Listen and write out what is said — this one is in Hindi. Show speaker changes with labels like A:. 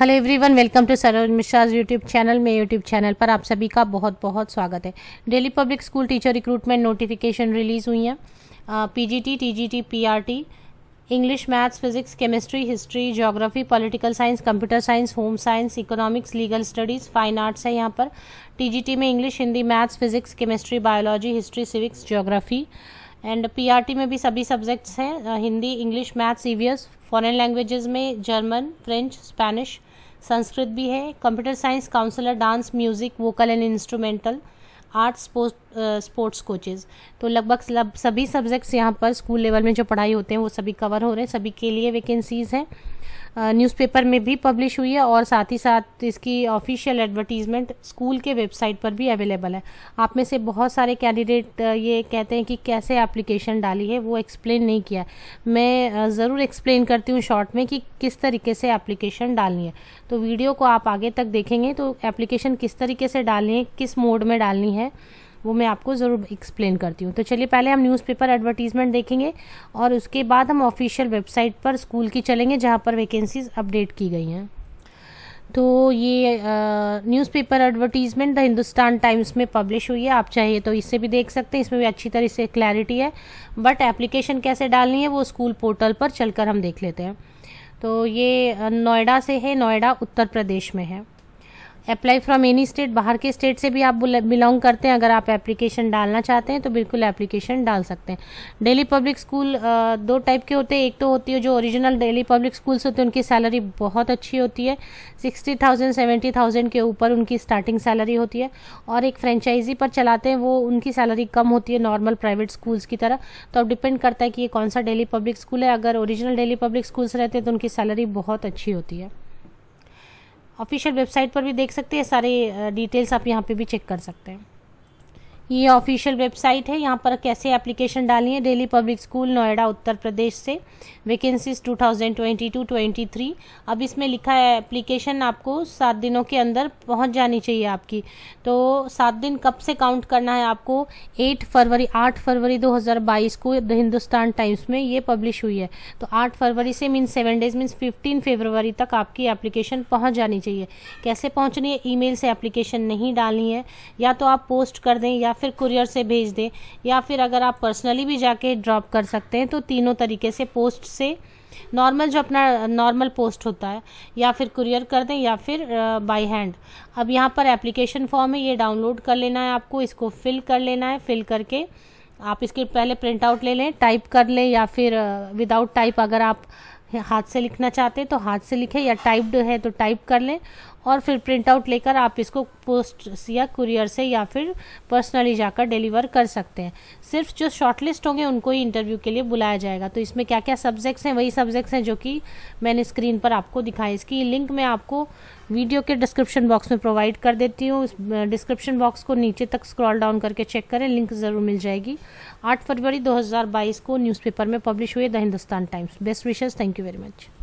A: hello everyone welcome to Saroj Mishra's YouTube channel में यूट्यूब चैनल पर आप सभी का बहुत बहुत स्वागत है Delhi public school teacher recruitment notification release हुई हैं PGT TGT PRT English maths physics chemistry history geography political science computer science home science economics legal studies fine arts है यहाँ पर टी में English Hindi maths physics chemistry biology history civics geography and PRT में भी सभी सब्जेक्ट्स हैं हिंदी इंग्लिश मैथ सीवीएस फॉरेन लैंग्वेजेस में जर्मन फ्रेंच स्पेनिश संस्कृत भी है computer science counsellor dance music vocal and instrumental art sports coaches तो लगभग सभी सब्जेक्ट्स यहाँ पर स्कूल लेवल में जो पढ़ाई होते हैं वो सभी कवर हो रहे हैं सभी के लिए वैकेंसीज़ हैं न्यूज़पेपर में भी पब्लिश हुई है और साथ ही साथ इसकी ऑफिशियल एडवर्टीज़मेंट स्कूल के वेबसाइट पर भी अवेलेबल है आप में से बहुत सारे कैंडिडेट ये कहते हैं कि कैसे एप्लीकेशन डाली है वो एक्सप्लेन नहीं किया मैं ज़रूर एक्सप्लेन करती हूँ शॉर्ट में कि किस तरीके से एप्लीकेशन डालनी है तो वीडियो को आप आगे तक देखेंगे तो एप्लीकेशन किस तरीके से डालनी है किस मोड में डालनी है वो मैं आपको ज़रूर एक्सप्लेन करती हूँ तो चलिए पहले हम न्यूज़पेपर एडवर्टीज़मेंट देखेंगे और उसके बाद हम ऑफिशियल वेबसाइट पर स्कूल की चलेंगे जहाँ पर वैकेंसीज अपडेट की गई हैं तो ये newspaper advertisement the Hindustan Times में पब्लिश हुई है आप चाहिए तो इससे भी देख सकते हैं इसमें भी अच्छी तरह से क्लैरिटी है बट एप्लीकेशन कैसे डालनी है वो स्कूल पोर्टल पर चलकर हम देख लेते हैं तो ये नोएडा से है नोएडा उत्तर प्रदेश में है अप्लाई फ्रॉम एनी स्टेट बाहर के स्टेट से भी आप बिलोंग करते हैं अगर आप एप्लीकेशन डालना चाहते हैं तो बिल्कुल एप्लीकेशन डाल सकते हैं डेली पब्लिक स्कूल दो टाइप के होते हैं एक तो होती है जो ओरिजिनल डेली पब्लिक स्कूल्स होते हैं उनकी सैलरी बहुत अच्छी होती है सिक्सटी थाउजेंड सेवेंटी थाउजेंड के ऊपर उनकी स्टार्टिंग सैलरी होती है और एक फ्रेंचाइजी पर चलाते हैं वो उनकी सैलरी कम होती है नॉर्मल प्राइवेट स्कूल्स की तरह तो अब डिपेंड करता है कि ये कौन सा डेली पब्लिक स्कूल है अगर ओरिजिनल डेली पब्लिक स्कूल्स रहते हैं तो उनकी सैलरी बहुत अच्छी होती है ऑफिशियल वेबसाइट पर भी देख सकते हैं सारे डिटेल्स आप यहाँ पे भी चेक कर सकते हैं ये ऑफिशियल वेबसाइट है यहाँ पर कैसे एप्लीकेशन डालनी है डेली पब्लिक स्कूल नोएडा उत्तर प्रदेश से वैकेंसीज 2022-23 अब इसमें लिखा है एप्लीकेशन आपको सात दिनों के अंदर पहुँच जानी चाहिए आपकी तो सात दिन कब से काउंट करना है आपको 8 फरवरी 8 फरवरी 2022 को हिंदुस्तान टाइम्स में ये पब्लिश हुई है तो आठ फरवरी से mean seven days means fifteen February तक आपकी एप्लीकेशन पहुँच जानी चाहिए कैसे पहुँचनी है ई से एप्लीकेशन नहीं डालनी है या तो आप पोस्ट कर दें या फिर कुरियर से भेज दें या फिर अगर आप पर्सनली भी जाके ड्रॉप कर सकते हैं तो तीनों तरीके से पोस्ट से नॉर्मल जो अपना नॉर्मल पोस्ट होता है या फिर कुरियर कर दें या फिर बाय हैंड अब यहाँ पर एप्लीकेशन फॉर्म है ये डाउनलोड कर लेना है आपको इसको फिल कर लेना है फिल करके आप इसके पहले प्रिंट आउट ले लें टाइप कर लें या फिर विदाउट टाइप अगर आप हाथ से लिखना चाहते हैं तो हाथ से लिखें या टाइप्ड है तो टाइप कर लें और फिर प्रिंट आउट लेकर आप इसको पोस्ट या कुरियर से या फिर पर्सनली जाकर डिलीवर कर सकते हैं सिर्फ जो शॉर्टलिस्ट होंगे उनको ही इंटरव्यू के लिए बुलाया जाएगा तो इसमें क्या क्या सब्जेक्ट्स हैं वही सब्जेक्ट्स हैं जो कि मैंने स्क्रीन पर आपको दिखाई इसकी लिंक मैं आपको वीडियो के डिस्क्रिप्शन बॉक्स में प्रोवाइड कर देती हूँ डिस्क्रिप्शन बॉक्स को नीचे तक स्क्रॉल डाउन करके चेक करें लिंक ज़रूर मिल जाएगी आठ फरवरी दो को न्यूज़पेपर में पब्लिश हुए the Hindustan Times best wishes thank you very much